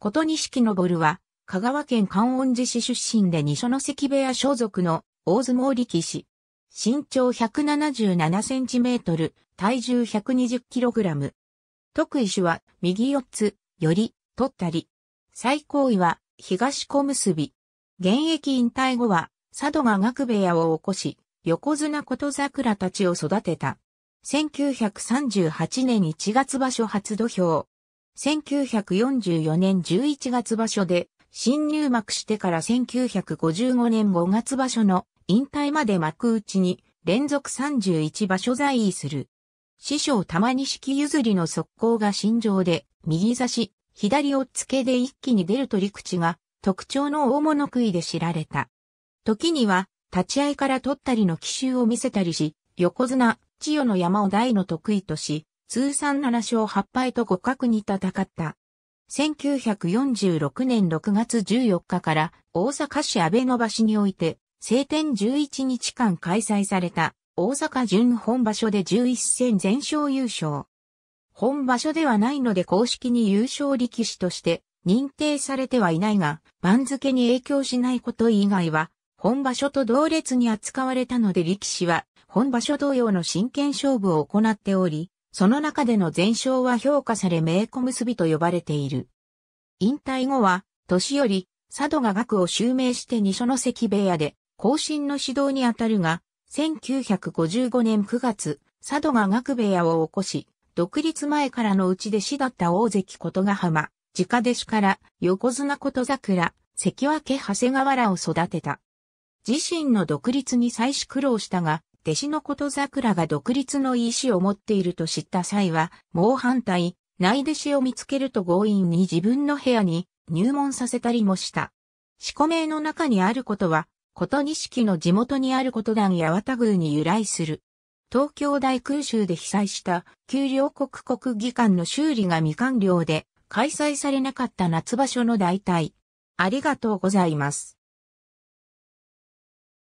こと錦昇は、香川県観音寺市出身で二所ノ関部屋所属の大相撲力士。身長177センチメートル、体重120キログラム。得意種は右四つ、より、取ったり。最高位は東小結。現役引退後は佐渡が学部屋を起こし、横綱琴桜たちを育てた。1938年1月場所初土俵。1944年11月場所で、新入幕してから1955年5月場所の引退まで幕内に連続31場所在位する。師匠玉木譲りの速攻が心情で、右差し、左をつけで一気に出る取り口が特徴の大物食いで知られた。時には、立ち合いから取ったりの奇襲を見せたりし、横綱、千代の山を大の得意とし、通算7勝8敗と互角に戦った。1946年6月14日から大阪市安倍の橋において、晴天11日間開催された大阪準本場所で11戦全勝優勝。本場所ではないので公式に優勝力士として認定されてはいないが、番付に影響しないこと以外は、本場所と同列に扱われたので力士は、本場所同様の真剣勝負を行っており、その中での全勝は評価され名古結びと呼ばれている。引退後は、年より、佐渡が学を襲名して二所ノ関部屋で、後進の指導にあたるが、1955年9月、佐渡が学部屋を起こし、独立前からのうちで死だった大関琴ヶ浜、直弟子から横綱琴桜、関脇長谷川らを育てた。自身の独立に最初苦労したが、弟子のこと桜が独立の意思を持っていると知った際は、猛反対、内弟子を見つけると強引に自分の部屋に入門させたりもした。四股名の中にあることは、こと錦の地元にあること団八幡宮に由来する。東京大空襲で被災した旧両国国技館の修理が未完了で開催されなかった夏場所の代替。ありがとうございます。